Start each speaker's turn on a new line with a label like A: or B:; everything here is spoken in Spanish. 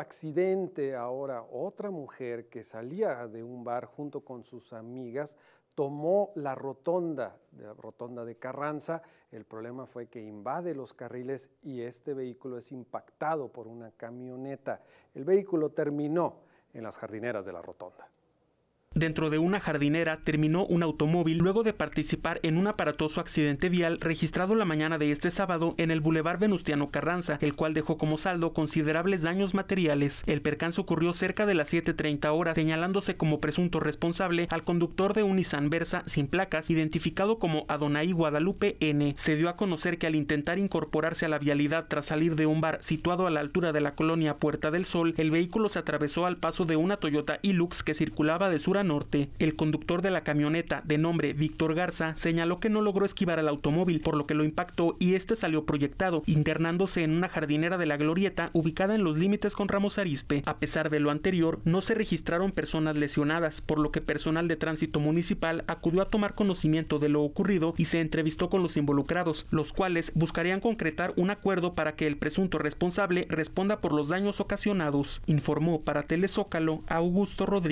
A: accidente ahora otra mujer que salía de un bar junto con sus amigas tomó la rotonda, la rotonda de Carranza. El problema fue que invade los carriles y este vehículo es impactado por una camioneta. El vehículo terminó en las jardineras de la rotonda
B: dentro de una jardinera terminó un automóvil luego de participar en un aparatoso accidente vial registrado la mañana de este sábado en el Boulevard Venustiano Carranza, el cual dejó como saldo considerables daños materiales. El percance ocurrió cerca de las 7.30 horas, señalándose como presunto responsable al conductor de un Nissan Versa sin placas, identificado como Adonai Guadalupe N. Se dio a conocer que al intentar incorporarse a la vialidad tras salir de un bar situado a la altura de la colonia Puerta del Sol, el vehículo se atravesó al paso de una Toyota Hilux que circulaba de sur Norte, el conductor de la camioneta de nombre Víctor Garza señaló que no logró esquivar al automóvil, por lo que lo impactó y este salió proyectado, internándose en una jardinera de la glorieta ubicada en los límites con Ramos Arispe. A pesar de lo anterior, no se registraron personas lesionadas, por lo que personal de tránsito municipal acudió a tomar conocimiento de lo ocurrido y se entrevistó con los involucrados, los cuales buscarían concretar un acuerdo para que el presunto responsable responda por los daños ocasionados, informó para Telezócalo Augusto Rodríguez.